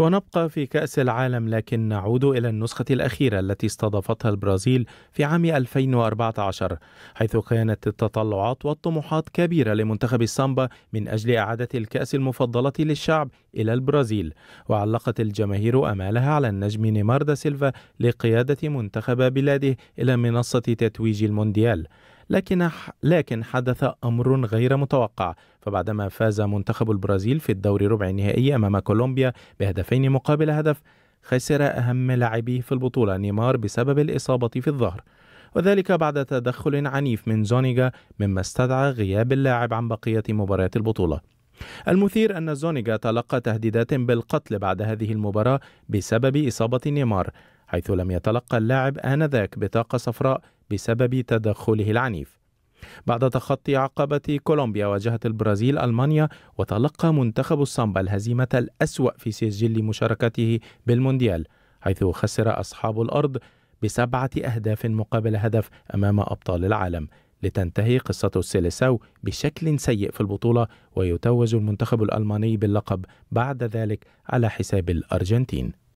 ونبقى في كأس العالم لكن نعود إلى النسخة الأخيرة التي استضافتها البرازيل في عام 2014 حيث كانت التطلعات والطموحات كبيرة لمنتخب السامبا من أجل إعادة الكأس المفضلة للشعب إلى البرازيل وعلقت الجماهير أمالها على النجم نيمار دا سيلفا لقيادة منتخب بلاده إلى منصة تتويج المونديال لكن لكن حدث أمر غير متوقع فبعدما فاز منتخب البرازيل في الدور ربع النهائي أمام كولومبيا بهدفين مقابل هدف خسر أهم لاعبيه في البطولة نيمار بسبب الإصابة في الظهر وذلك بعد تدخل عنيف من زونيجا مما استدعى غياب اللاعب عن بقية مباريات البطولة المثير أن زونيجا تلقى تهديدات بالقتل بعد هذه المباراة بسبب إصابة نيمار حيث لم يتلقى اللاعب آنذاك بطاقة صفراء بسبب تدخله العنيف بعد تخطي عقبة كولومبيا واجهت البرازيل ألمانيا وتلقى منتخب الصامبا الهزيمة الأسوأ في سجل مشاركته بالمونديال حيث خسر أصحاب الأرض بسبعة أهداف مقابل هدف أمام أبطال العالم لتنتهي قصة السيليساو بشكل سيء في البطولة ويتوج المنتخب الألماني باللقب بعد ذلك على حساب الأرجنتين